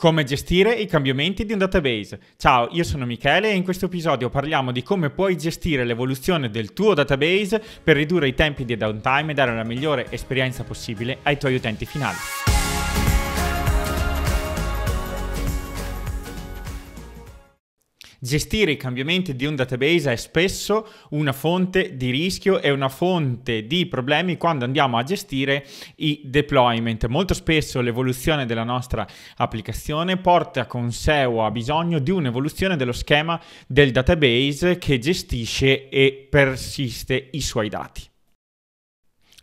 Come gestire i cambiamenti di un database. Ciao, io sono Michele e in questo episodio parliamo di come puoi gestire l'evoluzione del tuo database per ridurre i tempi di downtime e dare la migliore esperienza possibile ai tuoi utenti finali. Gestire i cambiamenti di un database è spesso una fonte di rischio e una fonte di problemi quando andiamo a gestire i deployment. Molto spesso l'evoluzione della nostra applicazione porta con sé o ha bisogno di un'evoluzione dello schema del database che gestisce e persiste i suoi dati.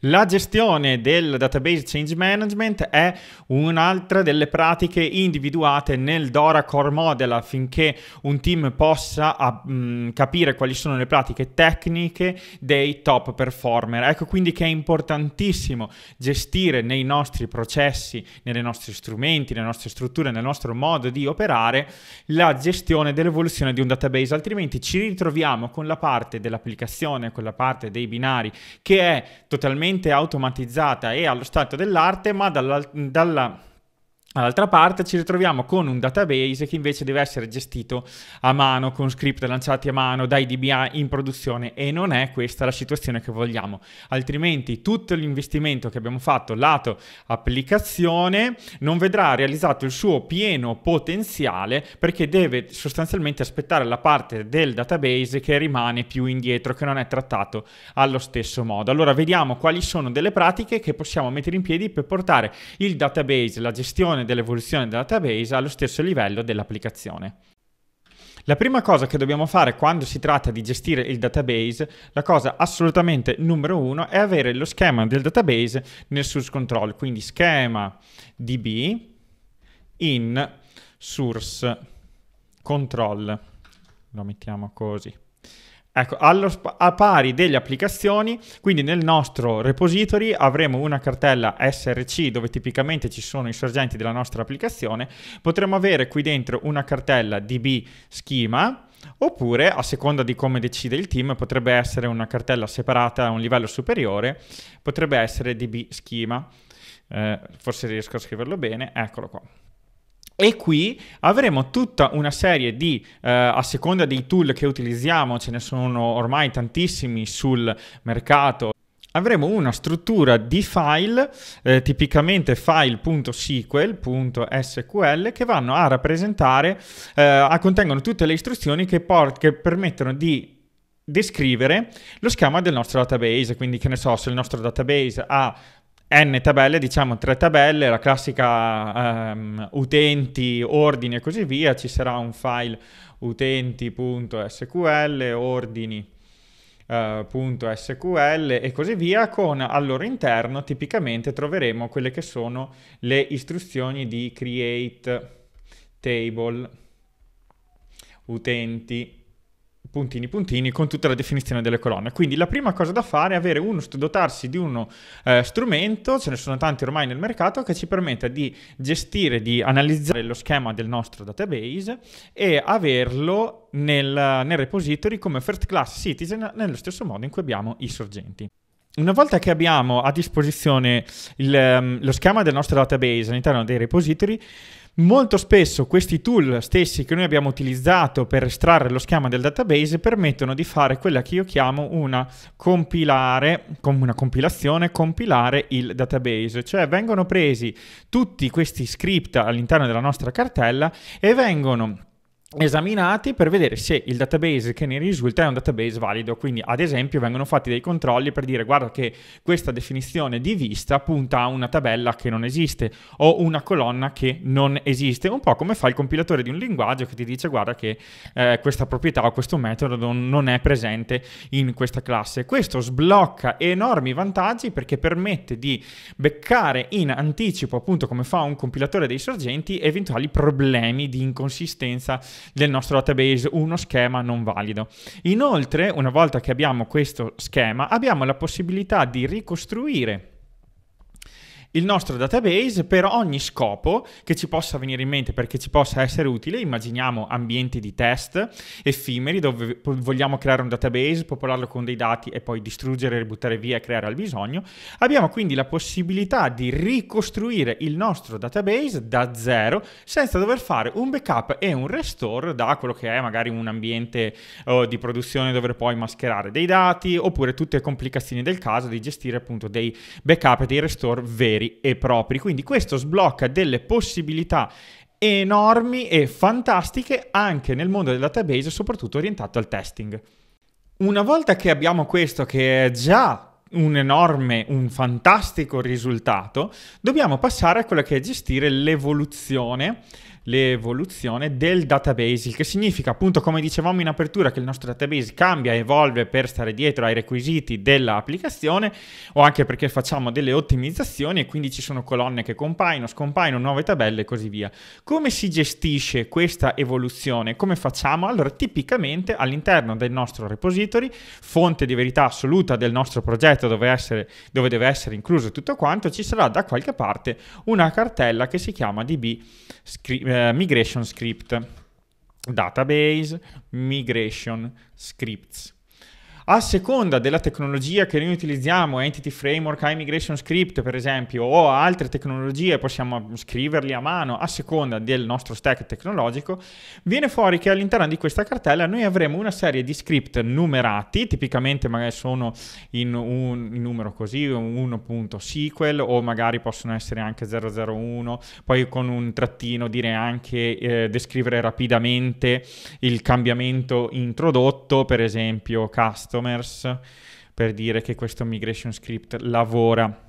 La gestione del database change management è un'altra delle pratiche individuate nel Dora Core Model affinché un team possa ah, mh, capire quali sono le pratiche tecniche dei top performer. Ecco quindi che è importantissimo gestire nei nostri processi, nei nostri strumenti, nelle nostre strutture, nel nostro modo di operare la gestione dell'evoluzione di un database, altrimenti ci ritroviamo con la parte dell'applicazione, con la parte dei binari che è totalmente totalmente automatizzata e allo stato dell'arte, ma dalla, dalla Dall'altra parte ci ritroviamo con un database che invece deve essere gestito a mano, con script lanciati a mano dai DBA in produzione e non è questa la situazione che vogliamo. Altrimenti tutto l'investimento che abbiamo fatto lato applicazione non vedrà realizzato il suo pieno potenziale perché deve sostanzialmente aspettare la parte del database che rimane più indietro, che non è trattato allo stesso modo. Allora vediamo quali sono delle pratiche che possiamo mettere in piedi per portare il database, la gestione gestione dell'evoluzione del database allo stesso livello dell'applicazione. La prima cosa che dobbiamo fare quando si tratta di gestire il database, la cosa assolutamente numero uno, è avere lo schema del database nel source control, quindi schema db in source control. Lo mettiamo così. Ecco, allo, a pari delle applicazioni, quindi nel nostro repository avremo una cartella src dove tipicamente ci sono i sorgenti della nostra applicazione, potremo avere qui dentro una cartella db schema, oppure a seconda di come decide il team potrebbe essere una cartella separata a un livello superiore, potrebbe essere db schema, eh, forse riesco a scriverlo bene, eccolo qua. E qui avremo tutta una serie di, eh, a seconda dei tool che utilizziamo, ce ne sono ormai tantissimi sul mercato, avremo una struttura di file, eh, tipicamente file.sql.sql, che vanno a rappresentare, eh, contengono tutte le istruzioni che, che permettono di descrivere lo schema del nostro database, quindi che ne so, se il nostro database ha N tabelle, diciamo tre tabelle, la classica um, utenti, ordini e così via, ci sarà un file utenti.sql, ordini.sql eh, uh, e così via, con al loro interno tipicamente troveremo quelle che sono le istruzioni di create table utenti puntini puntini con tutta la definizione delle colonne. Quindi la prima cosa da fare è avere uno, dotarsi di uno eh, strumento, ce ne sono tanti ormai nel mercato, che ci permetta di gestire, di analizzare lo schema del nostro database e averlo nel, nel repository come first class citizen nello stesso modo in cui abbiamo i sorgenti. Una volta che abbiamo a disposizione il, ehm, lo schema del nostro database all'interno dei repository, Molto spesso questi tool stessi che noi abbiamo utilizzato per estrarre lo schema del database permettono di fare quella che io chiamo una compilare, come una compilazione, compilare il database, cioè vengono presi tutti questi script all'interno della nostra cartella e vengono esaminati per vedere se il database che ne risulta è un database valido. Quindi, ad esempio, vengono fatti dei controlli per dire guarda che questa definizione di vista punta a una tabella che non esiste o una colonna che non esiste, un po' come fa il compilatore di un linguaggio che ti dice guarda che eh, questa proprietà o questo metodo non è presente in questa classe. Questo sblocca enormi vantaggi perché permette di beccare in anticipo, appunto come fa un compilatore dei sorgenti, eventuali problemi di inconsistenza del nostro database uno schema non valido. Inoltre, una volta che abbiamo questo schema, abbiamo la possibilità di ricostruire il nostro database per ogni scopo che ci possa venire in mente perché ci possa essere utile. Immaginiamo ambienti di test effimeri dove vogliamo creare un database, popolarlo con dei dati e poi distruggere, buttare via e creare al bisogno. Abbiamo quindi la possibilità di ricostruire il nostro database da zero senza dover fare un backup e un restore da quello che è magari un ambiente oh, di produzione dove poi mascherare dei dati oppure tutte le complicazioni del caso di gestire appunto dei backup e dei restore veri veri e propri. Quindi questo sblocca delle possibilità enormi e fantastiche anche nel mondo del database, soprattutto orientato al testing. Una volta che abbiamo questo, che è già un enorme, un fantastico risultato, dobbiamo passare a quello che è gestire l'evoluzione l'evoluzione del database, il che significa appunto, come dicevamo in apertura, che il nostro database cambia, evolve per stare dietro ai requisiti dell'applicazione o anche perché facciamo delle ottimizzazioni e quindi ci sono colonne che compaiono, scompaiono, nuove tabelle e così via. Come si gestisce questa evoluzione? Come facciamo? Allora, tipicamente all'interno del nostro repository, fonte di verità assoluta del nostro progetto dove, essere, dove deve essere incluso tutto quanto, ci sarà da qualche parte una cartella che si chiama DB Script eh, eh, migration script, database, migration scripts a seconda della tecnologia che noi utilizziamo, Entity Framework, iMigration Script per esempio, o altre tecnologie, possiamo scriverli a mano a seconda del nostro stack tecnologico, viene fuori che all'interno di questa cartella noi avremo una serie di script numerati, tipicamente magari sono in un in numero così, 1.sql o magari possono essere anche 001, poi con un trattino dire anche, eh, descrivere rapidamente il cambiamento introdotto, per esempio custom customers per dire che questo migration script lavora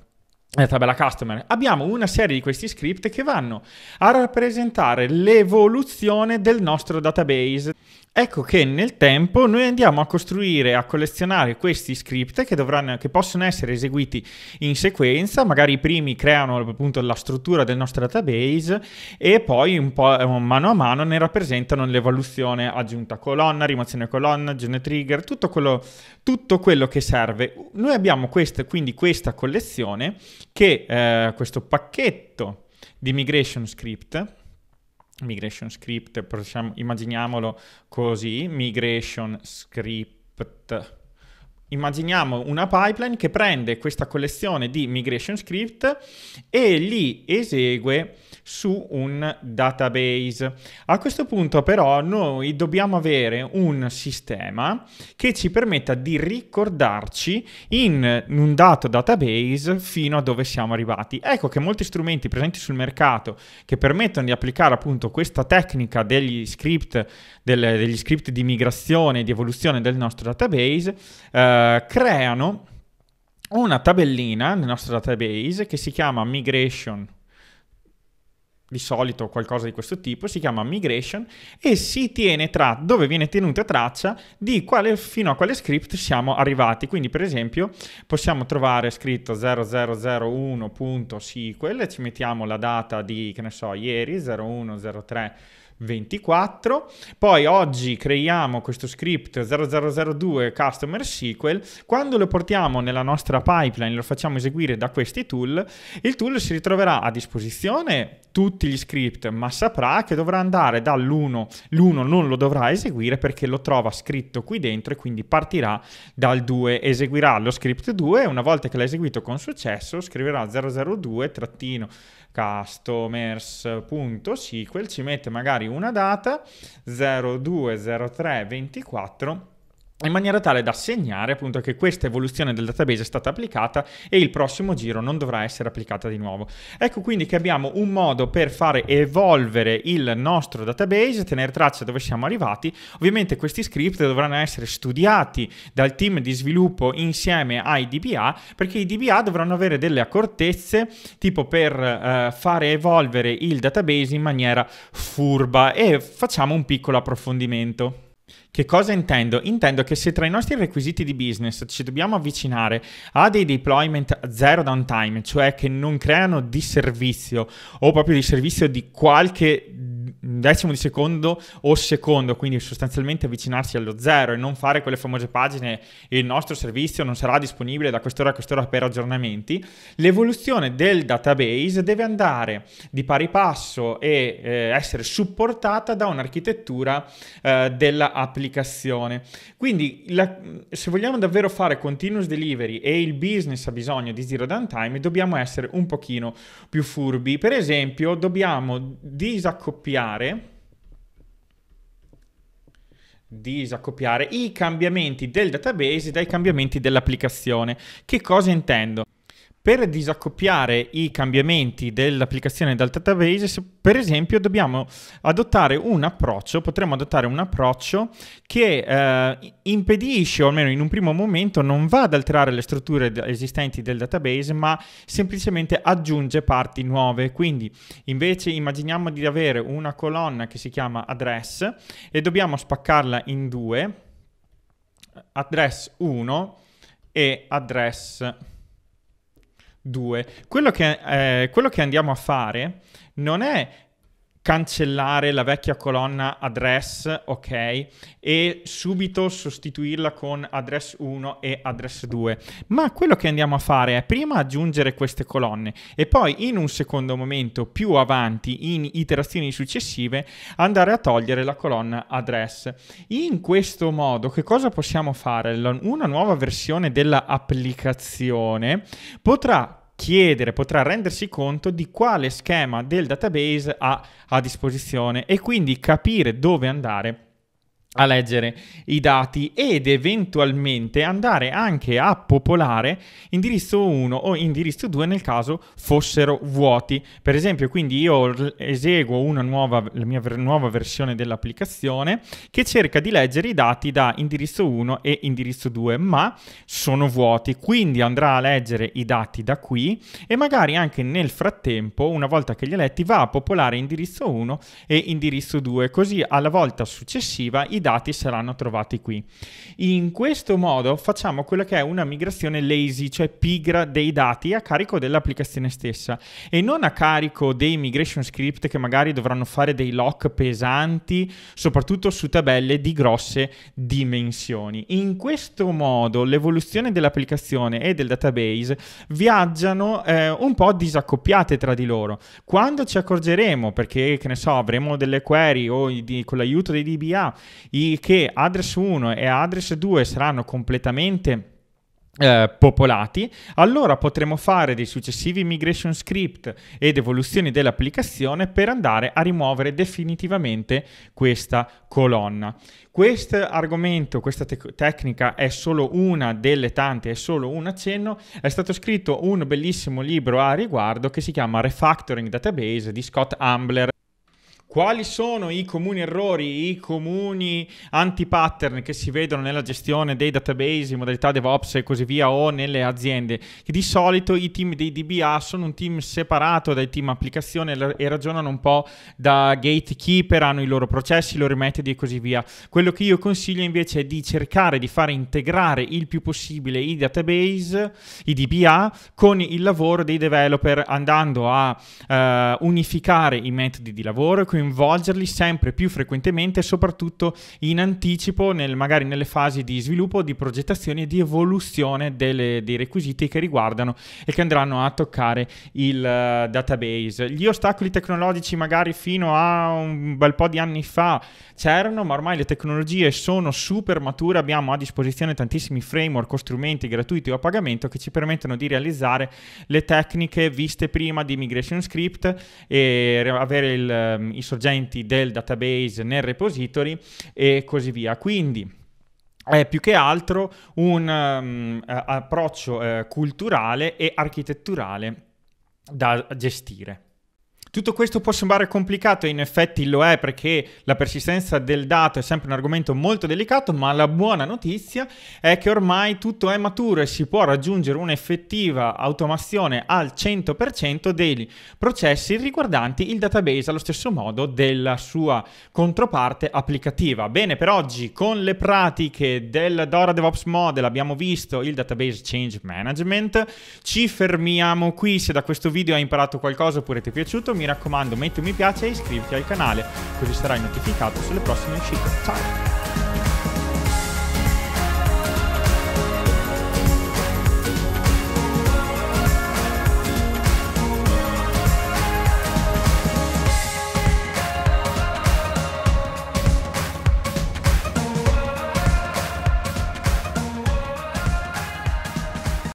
nella tabella customer. Abbiamo una serie di questi script che vanno a rappresentare l'evoluzione del nostro database. Ecco che nel tempo noi andiamo a costruire, a collezionare questi script che, dovranno, che possono essere eseguiti in sequenza, magari i primi creano appunto la struttura del nostro database e poi un po' eh, mano a mano ne rappresentano l'evoluzione aggiunta colonna, rimozione colonna, aggiunta trigger, tutto quello, tutto quello, che serve. Noi abbiamo questa, quindi questa collezione che eh, questo pacchetto di migration script migration script, possiamo, immaginiamolo così, migration script. Immaginiamo una pipeline che prende questa collezione di migration script e li esegue su un database. A questo punto però noi dobbiamo avere un sistema che ci permetta di ricordarci in un dato database fino a dove siamo arrivati. Ecco che molti strumenti presenti sul mercato che permettono di applicare appunto questa tecnica degli script, del, degli script di migrazione e di evoluzione del nostro database eh, creano una tabellina nel nostro database che si chiama migration di solito qualcosa di questo tipo, si chiama migration e si tiene tra dove viene tenuta traccia di quale, fino a quale script siamo arrivati. Quindi, per esempio, possiamo trovare scritto 0001.sql, ci mettiamo la data di, che ne so, ieri 0103 24. Poi oggi creiamo questo script 0002 customer SQL. Quando lo portiamo nella nostra pipeline, lo facciamo eseguire da questi tool, il tool si ritroverà a disposizione tutti gli script, ma saprà che dovrà andare dall'1, l'1 non lo dovrà eseguire perché lo trova scritto qui dentro e quindi partirà dal 2, eseguirà lo script 2 e una volta che l'ha eseguito con successo scriverà 002 trattino customers.sql ci mette magari una data 020324 in maniera tale da segnare appunto che questa evoluzione del database è stata applicata e il prossimo giro non dovrà essere applicata di nuovo. Ecco quindi che abbiamo un modo per fare evolvere il nostro database, tenere traccia dove siamo arrivati. Ovviamente questi script dovranno essere studiati dal team di sviluppo insieme ai DBA perché i DBA dovranno avere delle accortezze tipo per eh, fare evolvere il database in maniera furba e facciamo un piccolo approfondimento. Che cosa intendo? Intendo che se tra i nostri requisiti di business ci dobbiamo avvicinare a dei deployment zero downtime, cioè che non creano di servizio o proprio di servizio di qualche decimo di secondo o secondo, quindi sostanzialmente avvicinarsi allo zero e non fare quelle famose pagine il nostro servizio non sarà disponibile da quest'ora a quest'ora per aggiornamenti, l'evoluzione del database deve andare di pari passo e eh, essere supportata da un'architettura eh, dell'applicazione. Quindi la, se vogliamo davvero fare continuous delivery e il business ha bisogno di zero downtime, dobbiamo essere un pochino più furbi. Per esempio, dobbiamo disaccoppiare accoppiare disaccoppiare i cambiamenti del database dai cambiamenti dell'applicazione. Che cosa intendo? per disaccoppiare i cambiamenti dell'applicazione dal database, per esempio, dobbiamo adottare un approccio, potremmo adottare un approccio che eh, impedisce, o almeno in un primo momento, non va ad alterare le strutture esistenti del database, ma semplicemente aggiunge parti nuove. Quindi, invece, immaginiamo di avere una colonna che si chiama address e dobbiamo spaccarla in due, address 1 e address 2 Due. Quello che, eh, quello che andiamo a fare non è cancellare la vecchia colonna address, ok, e subito sostituirla con address 1 e address 2. Ma quello che andiamo a fare è prima aggiungere queste colonne e poi in un secondo momento più avanti in iterazioni successive andare a togliere la colonna address. In questo modo che cosa possiamo fare? Una nuova versione dell'applicazione potrà chiedere, potrà rendersi conto di quale schema del database ha a disposizione e quindi capire dove andare a leggere i dati ed eventualmente andare anche a popolare indirizzo 1 o indirizzo 2 nel caso fossero vuoti. Per esempio, quindi io eseguo una nuova, la mia ver- nuova versione dell'applicazione che cerca di leggere i dati da indirizzo 1 e indirizzo 2, ma sono vuoti, quindi andrà a leggere i dati da qui e magari anche nel frattempo, una volta che li ha letti, va a popolare indirizzo 1 e indirizzo 2, così alla volta successiva i dati dati saranno trovati qui. In questo modo facciamo quella che è una migrazione lazy, cioè pigra dei dati a carico dell'applicazione stessa e non a carico dei migration script che magari dovranno fare dei lock pesanti, soprattutto su tabelle di grosse dimensioni. In questo modo l'evoluzione dell'applicazione e del database viaggiano eh, un po' disaccoppiate tra di loro. Quando ci accorgeremo, perché che ne so, avremo delle query o di, con l'aiuto dei DBA i, che address 1 e address 2 saranno completamente eh, popolati, allora potremo fare dei successivi migration script ed evoluzioni dell'applicazione per andare a rimuovere definitivamente questa colonna. Questo argomento, questa tec- tecnica è solo una delle tante, è solo un accenno. È stato scritto un bellissimo libro a riguardo che si chiama Refactoring Database di Scott Ambler. Quali sono i comuni errori, i comuni anti-pattern che si vedono nella gestione dei database, in modalità DevOps e così via o nelle aziende? Che di solito i team dei DBA sono un team separato dai team applicazione e ragionano un po' da gatekeeper, hanno i loro processi, i loro metodi e così via. Quello che io consiglio invece è di cercare di fare integrare il più possibile i database, i DBA, con il lavoro dei developer andando a eh, unificare i metodi di lavoro, coinvolgerli sempre più frequentemente, soprattutto in anticipo, nel, magari nelle fasi di sviluppo, di progettazione e di evoluzione delle, dei requisiti che riguardano e che andranno a toccare il uh, database. Gli ostacoli tecnologici magari fino a un bel po' di anni fa c'erano, ma ormai le tecnologie sono super mature, abbiamo a disposizione tantissimi framework o strumenti gratuiti o a pagamento che ci permettono di realizzare le tecniche viste prima di migration script e avere il, ehm, il sorgenti del database nel repository e così via. Quindi è più che altro un um, approccio eh, culturale e architetturale da gestire. Tutto questo può sembrare complicato e in effetti lo è perché la persistenza del dato è sempre un argomento molto delicato, ma la buona notizia è che ormai tutto è maturo e si può raggiungere un'effettiva automazione al 100% dei processi riguardanti il database allo stesso modo della sua controparte applicativa. Bene, per oggi con le pratiche del Dora DevOps Model abbiamo visto il database change management. Ci fermiamo qui, se da questo video hai imparato qualcosa oppure ti è piaciuto mi raccomando metti un mi piace e iscriviti al canale così sarai notificato sulle prossime uscite. Ciao!